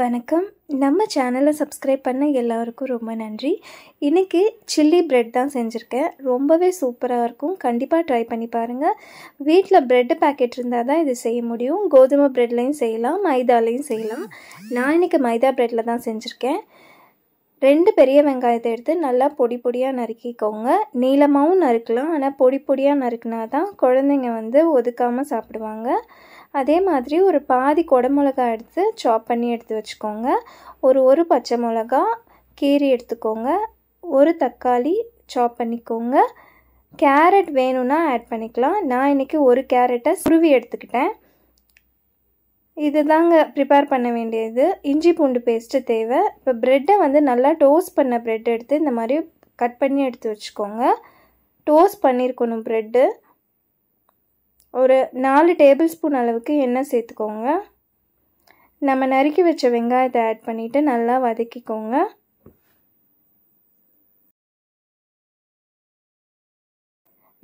வணக்கம் நம்ம சேனலை சப்ஸ்கிரைப் பண்ண எல்லாருக்கும் ரொம்ப நன்றி இன்றைக்கி சில்லி ப்ரெட் தான் செஞ்சுருக்கேன் ரொம்பவே சூப்பராக இருக்கும் கண்டிப்பாக ட்ரை பண்ணி பாருங்கள் வீட்டில் ப்ரெட்டு பேக்கெட் இருந்தால் தான் இது செய்ய முடியும் கோதுமை ப்ரெட்லேயும் செய்யலாம் மைதாலேயும் செய்யலாம் நான் இன்றைக்கி மைதா ப்ரெட்டில் தான் செஞ்சுருக்கேன் ரெண்டு பெரிய வெங்காயத்தை எடுத்து நல்லா பொடி பொடியாக நறுக்கிக்கோங்க நீளமாகவும் நறுக்கலாம் ஆனால் பொடி பொடியாக நறுக்குனா தான் குழந்தைங்க வந்து ஒதுக்காமல் சாப்பிடுவாங்க அதே மாதிரி ஒரு பாதி கொடமிளகா எடுத்து சாப் பண்ணி எடுத்து வச்சுக்கோங்க ஒரு ஒரு பச்சை மிளகா கீரி எடுத்துக்கோங்க ஒரு தக்காளி சாப் பண்ணிக்கோங்க கேரட் வேணும்னா ஆட் பண்ணிக்கலாம் நான் இன்றைக்கி ஒரு கேரட்டை சுருவி எடுத்துக்கிட்டேன் இது தாங்க ப்ரிப்பேர் பண்ண வேண்டியது இஞ்சி பூண்டு பேஸ்ட்டு தேவை இப்போ ப்ரெட்டை வந்து நல்லா டோஸ்ட் பண்ண ப்ரெட் எடுத்து இந்த மாதிரி கட் பண்ணி எடுத்து வச்சுக்கோங்க டோஸ்ட் பண்ணியிருக்கணும் ப்ரெட்டு ஒரு நாலு டேபிள் ஸ்பூன் அளவுக்கு எண்ணெய் சேர்த்துக்கோங்க நம்ம நறுக்கி வச்ச வெங்காயத்தை ஆட் பண்ணிவிட்டு நல்லா வதக்கிக்கோங்க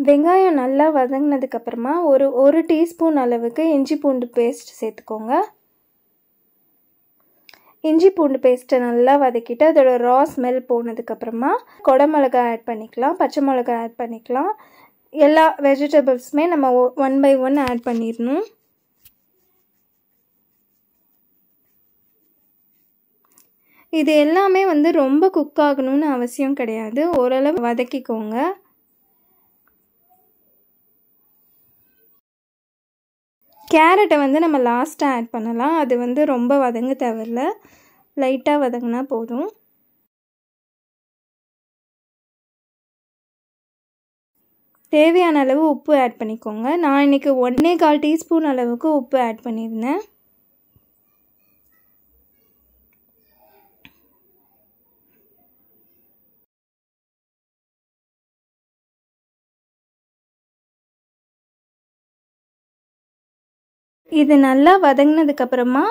வெங்காயம் நல்லா வதங்கினதுக்கப்புறமா ஒரு ஒரு டீஸ்பூன் அளவுக்கு இஞ்சி பூண்டு பேஸ்ட் சேர்த்துக்கோங்க இஞ்சி பூண்டு பேஸ்ட்டை நல்லா வதக்கிட்டு அதோட ரா ஸ்மெல் போனதுக்கப்புறமா கொடை மிளகாய் ஆட் பண்ணிக்கலாம் பச்சை மிளகாய் ஆட் பண்ணிக்கலாம் எல்லா வெஜிடபிள்ஸுமே நம்ம ஒன் பை ஒன் ஆட் பண்ணிடணும் இது எல்லாமே வந்து ரொம்ப குக் ஆகணும்னு அவசியம் கிடையாது ஓரளவு வதக்கிக்கோங்க கேரட்டை வந்து நம்ம லாஸ்ட்டாக ஆட் பண்ணலாம் அது வந்து ரொம்ப வதங்க தேவையில்ல லைட்டாக வதங்கினா போதும் தேவையான அளவு உப்பு ஆட் பண்ணிக்கோங்க நான் இன்றைக்கி ஒன்றே கால் டீஸ்பூன் அளவுக்கு உப்பு ஆட் பண்ணியிருந்தேன் இது நல்லா வதங்கினதுக்கப்புறமா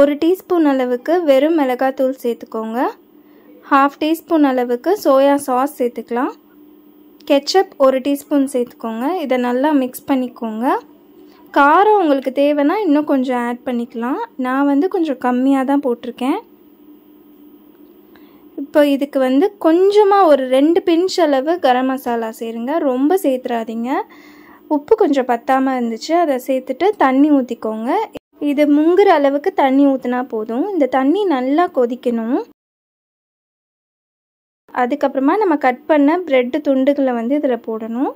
ஒரு டீஸ்பூன் அளவுக்கு வெறும் மிளகாத்தூள் சேர்த்துக்கோங்க ஹாஃப் டீஸ்பூன் அளவுக்கு சோயா சாஸ் சேர்த்துக்கலாம் கெச்சப் ஒரு டீஸ்பூன் சேர்த்துக்கோங்க இதை நல்லா மிக்ஸ் பண்ணிக்கோங்க காரம் உங்களுக்கு தேவைன்னா இன்னும் கொஞ்சம் ஆட் பண்ணிக்கலாம் நான் வந்து கொஞ்சம் கம்மியாக தான் போட்டிருக்கேன் இப்போ இதுக்கு வந்து கொஞ்சமாக ஒரு ரெண்டு பிஞ்ச் அளவு கரம் மசாலா சேருங்க ரொம்ப சேர்த்துறாதீங்க உப்பு கொஞ்சம் பத்தாமல் இருந்துச்சு அதை சேர்த்துட்டு தண்ணி ஊற்றிக்கோங்க இது முங்குற அளவுக்கு தண்ணி ஊற்றினா போதும் இந்த தண்ணி நல்லா கொதிக்கணும் அதுக்கப்புறமா நம்ம கட் பண்ண ப்ரெட்டு துண்டுகளை வந்து இதில் போடணும்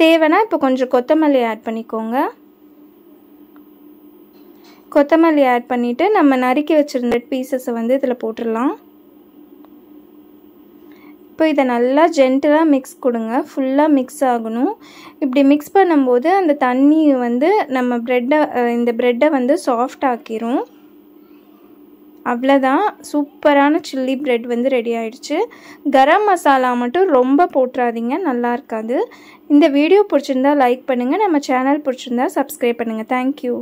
தேவைன்னா இப்போ கொஞ்சம் கொத்தமல்லி ஆட் பண்ணிக்கோங்க கொத்தமல்லி ஆட் பண்ணிவிட்டு நம்ம நறுக்கி வச்சுருந்த பீசஸை வந்து இதில் போட்டுடலாம் இப்போ இதை நல்லா ஜென்டலாக மிக்ஸ் கொடுங்க ஃபுல்லாக மிக்ஸ் ஆகணும் இப்படி மிக்ஸ் பண்ணும்போது அந்த தண்ணி வந்து நம்ம ப்ரெட்டை இந்த ப்ரெட்டை வந்து சாஃப்ட் ஆக்கிரும் அவ்வளோதான் சூப்பரான சில்லி ப்ரெட் வந்து ரெடி ஆகிடுச்சு கரம் மசாலா மட்டும் ரொம்ப போட்டுறாதீங்க நல்லா இருக்காது இந்த வீடியோ பிடிச்சிருந்தா லைக் பண்ணுங்கள் நம்ம சேனல் பிடிச்சிருந்தா சப்ஸ்கிரைப் பண்ணுங்கள் தேங்க்யூ